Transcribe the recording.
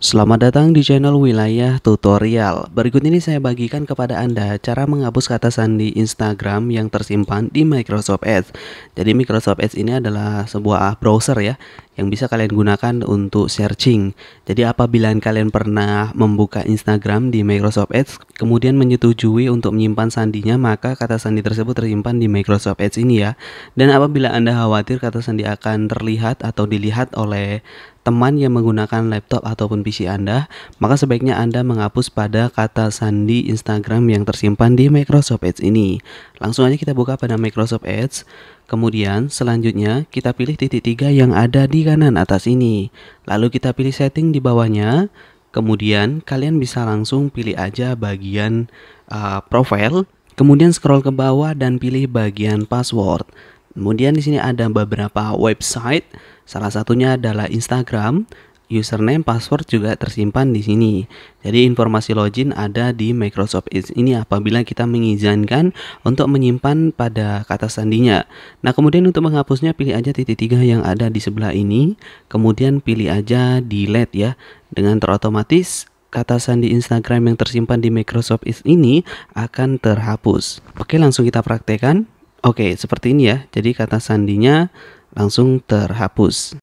Selamat datang di channel Wilayah Tutorial. Berikut ini saya bagikan kepada Anda cara menghapus kata sandi Instagram yang tersimpan di Microsoft Edge. Jadi Microsoft Edge ini adalah sebuah browser ya yang bisa kalian gunakan untuk searching. Jadi apabila kalian pernah membuka Instagram di Microsoft Edge, kemudian menyetujui untuk menyimpan sandinya, maka kata sandi tersebut tersimpan di Microsoft Edge ini ya. Dan apabila Anda khawatir kata sandi akan terlihat atau dilihat oleh teman yang menggunakan laptop ataupun PC Anda, maka sebaiknya Anda menghapus pada kata sandi Instagram yang tersimpan di Microsoft Edge ini. Langsung aja kita buka pada Microsoft Edge. Kemudian selanjutnya kita pilih titik tiga yang ada di kanan atas ini. Lalu kita pilih setting di bawahnya. Kemudian kalian bisa langsung pilih aja bagian uh, profile. Kemudian scroll ke bawah dan pilih bagian password. Kemudian di sini ada beberapa website. Salah satunya adalah Instagram username, password juga tersimpan di sini. Jadi informasi login ada di Microsoft Edge ini apabila kita mengizinkan untuk menyimpan pada kata sandinya. Nah, kemudian untuk menghapusnya pilih aja titik tiga yang ada di sebelah ini, kemudian pilih aja delete ya. Dengan terotomatis kata sandi Instagram yang tersimpan di Microsoft Edge ini akan terhapus. Oke, langsung kita praktekkan. Oke, seperti ini ya. Jadi kata sandinya langsung terhapus.